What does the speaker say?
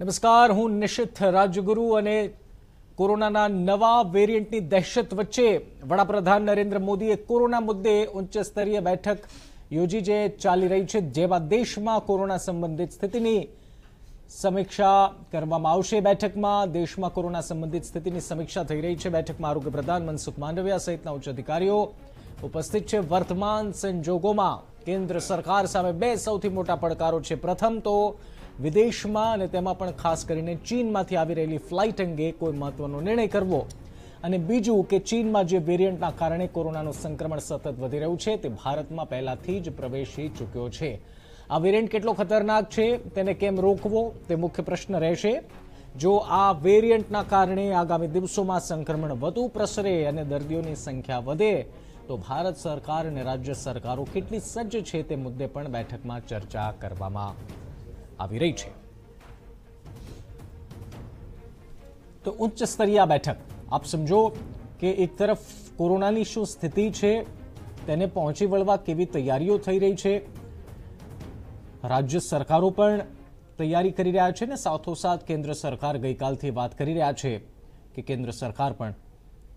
નમસ્કાર હું નિશિત રાજગુરુ અને કોરોનાના નવા વેરિયન્ટની દહેશત વચ્ચે વડાપ્રધાન નરેન્દ્ર મોદીએ કોરોના મુદ્દે ઉચ્ચ સ્તરીય બેઠક યોજી જે ચાલી રહી છે જેમાં દેશમાં કોરોના સંબંધિત સ્થિતિની સમીક્ષા કરવામાં આવશે બેઠકમાં દેશમાં કોરોના સંબંધિત સ્થિતિની સમીક્ષા થઈ રહી છે બેઠકમાં આરોગ્ય પ્રધાન મનસુખ માંડવિયા સહિતના ઉચ્ચ અધિકારીઓ ઉપસ્થિત છે વર્તમાન સંજોગોમાં કેન્દ્ર સરકાર સામે બે સૌથી મોટા પડકારો છે પ્રથમ તો વિદેશમાં અને તેમાં પણ ખાસ કરીને ચીનમાંથી આવી રહેલી ફ્લાઇટ અંગે કોઈ મહત્વનો નિર્ણય કરવો અને બીજું કે ચીનમાં જે વેરિયન્ટના કારણે કોરોનાનું સંક્રમણ સતત વધી રહ્યું છે તે ભારતમાં પહેલાથી જ પ્રવેશી ચૂક્યો છે આ વેરિયન્ટ કેટલો ખતરનાક છે તેને કેમ રોકવો તે મુખ્ય પ્રશ્ન રહેશે જો આ વેરિયન્ટના કારણે આગામી દિવસોમાં સંક્રમણ વધુ પ્રસરે અને દર્દીઓની સંખ્યા વધે તો ભારત સરકાર અને રાજ્ય સરકારો કેટલી સજ્જ છે તે મુદ્દે પણ બેઠકમાં ચર્ચા કરવામાં આવી રહી છે તો ઉચ્ચ સ્તરીય બેઠક આપ સમજો કે એક તરફ કોરોનાની શું સ્થિતિ છે તેને પહોંચી વળવા કેવી તૈયારીઓ થઈ રહી છે રાજ્ય સરકારો પણ તૈયારી કરી રહ્યા છે ને સાથોસાથ કેન્દ્ર સરકાર ગઈકાલથી વાત કરી રહ્યા છે કે કેન્દ્ર સરકાર પણ